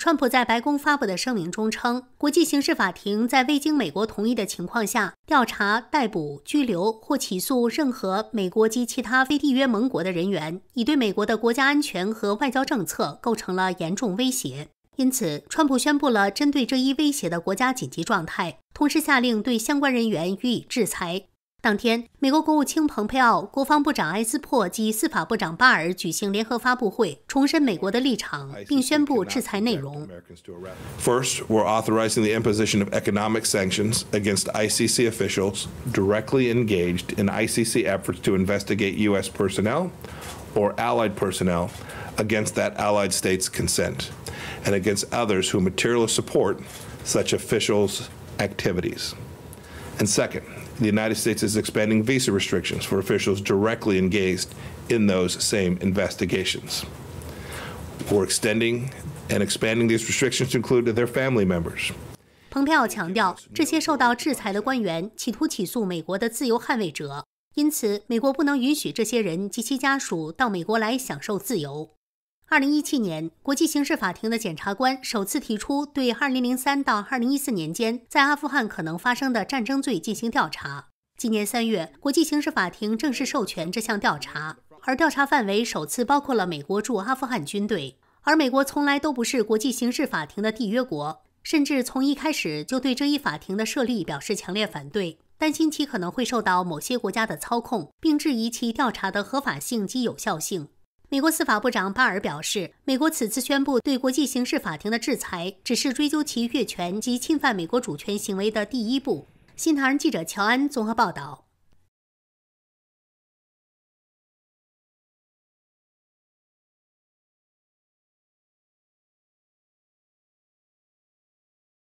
川普在白宫发布的声明中称，国际刑事法庭在未经美国同意的情况下调查、逮捕、拘留或起诉任何美国及其他非缔约盟国的人员，已对美国的国家安全和外交政策构成了严重威胁。因此，川普宣布了针对这一威胁的国家紧急状态，同时下令对相关人员予以制裁。当天，美国国务卿蓬佩奥、国防部长埃斯珀及司法部长巴尔举行联合发布会，重申美国的立场，并宣布制裁内容。First, we're authorizing the imposition of economic sanctions against ICC officials directly engaged in ICC efforts to investigate U.S. personnel or allied personnel against that allied state's consent and against others who materially support such officials' activities. And second, the United States is expanding visa restrictions for officials directly engaged in those same investigations. We're extending and expanding these restrictions to include their family members. 蓬佩奥强调，这些受到制裁的官员企图起诉美国的自由捍卫者，因此美国不能允许这些人及其家属到美国来享受自由。二零一七年，国际刑事法庭的检察官首次提出对二零零三到二零一四年间在阿富汗可能发生的战争罪进行调查。今年三月，国际刑事法庭正式授权这项调查，而调查范围首次包括了美国驻阿富汗军队。而美国从来都不是国际刑事法庭的缔约国，甚至从一开始就对这一法庭的设立表示强烈反对，担心其可能会受到某些国家的操控，并质疑其调查的合法性及有效性。美国司法部长巴尔表示，美国此次宣布对国际刑事法庭的制裁，只是追究其越权及侵犯美国主权行为的第一步。新唐人记者乔安综合报道。